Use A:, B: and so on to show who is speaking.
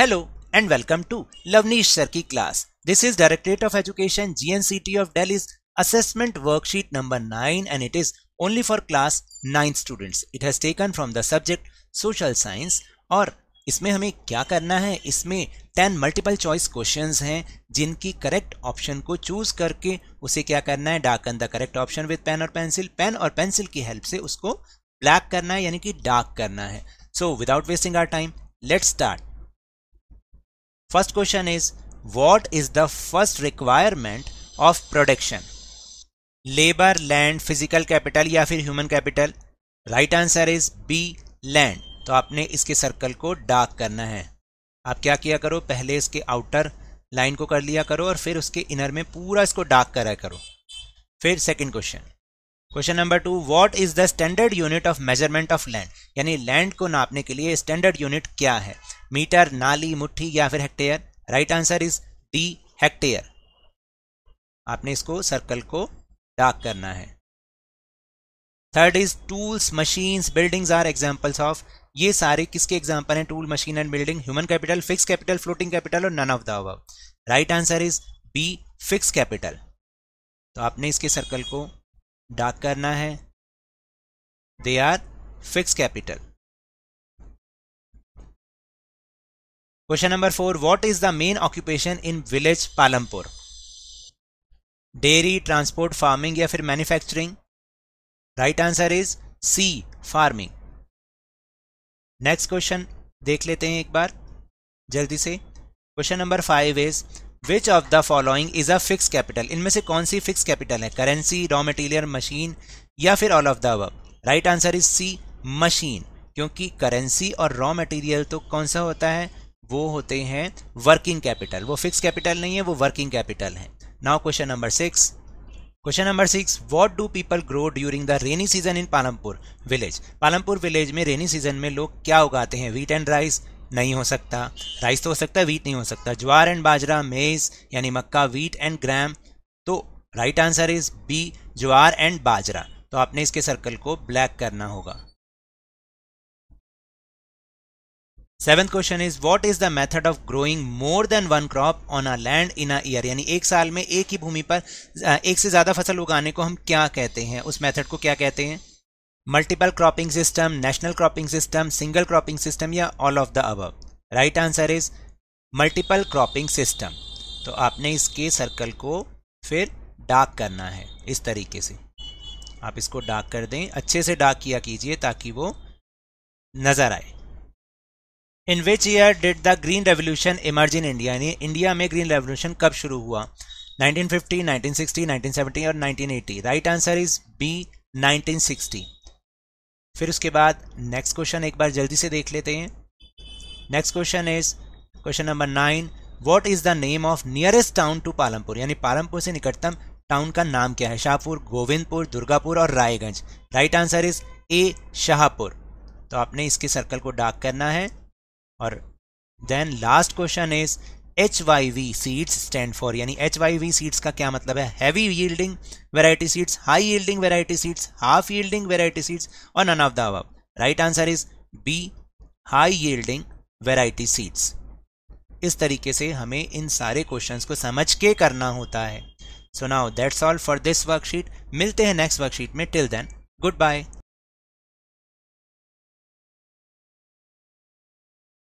A: hello and welcome to Lavneesh sir की class this is directorate of education GNCT of Delhi assessment worksheet number nine and it is only for class nine students it has taken from the subject social science और इसमें हमें क्या करना है इसमें ten multiple choice question हैं जिनकी correct option को चूज करके उसे क्या करना है darken the correct option with pen और पेंसिल पेन और पेंसिल की हेल्प से उसको ब्लैक करना है यानी कि डार्क करना है so without wasting our time let start first question is what is the first requirement of production labour land physical capital या फिर human capital right answer is B land तो आपने इसके सर्कल को डार्क करना है आप क्या किया करो पहले इसके आउटर लाइन को कर लिया करो और फिर उसके इनर में पूरा इसको डार्क करा करो फिर second question question number two what is the standard unit of measurement of land यानी लैंड को नापने के लिए स्टैंडर्ड यूनिट क्या है मीटर नाली मुट्ठी या फिर hectare right answer is D hectare आपने इसको सर्कल को डार्क करना है third is tools machines buildings are examples of ये सारे किसके एग्जाम्पल हैं tool machine and building human capital fix capital floating capital और none of the above right answer is B fix capital तो आपने इसके सर्कल को डाक करना है they are fix capital question number four what is the main occupation in village Palampur dairy transport farming या फिर manufacturing right answer is C farming next question देख लेते हैं एक बार जल्दी से question number five is which of the following is a fix capital इनमें से कौन सी फिक्स कैपिटल है करेंसी रॉ मटेरियल मशीन या फिर all of the above right answer is C machine क्योंकि करेंसी और रॉ मटेरियल तो कौन सा होता है वो होते हैं वर्किंग कैपिटल वो फिक्स कैपिटल नहीं है वो वर्किंग कैपिटल है now question number six question number six what do people grow during the rainy season in Palampur village Palampur village में रेनी सीजन में लोग क्या उगाते हैं वीट एंड राइस नहीं हो सकता राइस तो हो सकता है वीट नहीं हो सकता ज्वार एंड बाजरा मेज़ यानी मक्का वीट एंड ग्राम तो right answer is B jowar and bajra तो आपने इसके सर्कल को ब्लैक करना होगा seventh question is what is the method of growing more than one crop on a land in a year यानी एक साल में एक ही भूमि पर एक से ज़्यादा फसल उगाने को हम क्या कहते हैं उस मेथड को क्या कहते हैं multiple cropping system national cropping system single cropping system या all of the above right answer is multiple cropping system तो आपने इसके सर्कल को फिर डार्क करना है इस तरीके से आप इसको डार्क कर दें अच्छे से डार्क किया कीजिए ताकि वो नजर आए in which year did the green revolution emerge in India यानी इंडिया में ग्रीन रेवोल्यूशन कब शुरू हुआ 1950, 1960, 1970 और 1980 राइट आंसर इज बी 1960 फिर उसके बाद नेक्स्ट क्वेश्चन एक बार जल्दी से देख लेते हैं next question is question number nine what is the name of nearest town to Palampur यानी पालमपुर से निकटतम टाउन का नाम क्या है शाहपुर गोविंदपुर दुर्गापुर और Raiganj right answer is A Shahpur तो आपने इसके सर्कल को डार्क करना है और then last question is H Y V seeds stand for यानी एच वाई वी सीड्स का क्या मतलब है heavy yielding variety seeds high yielding variety seeds half yielding variety seeds और none of the above right answer is B high yielding variety seeds इस तरीके से हमें इन सारे क्वेश्चंस को समझ के करना होता है so now that's all for this worksheet मिलते हैं नेक्स्ट वर्कशीट में टिल देन गुड बाय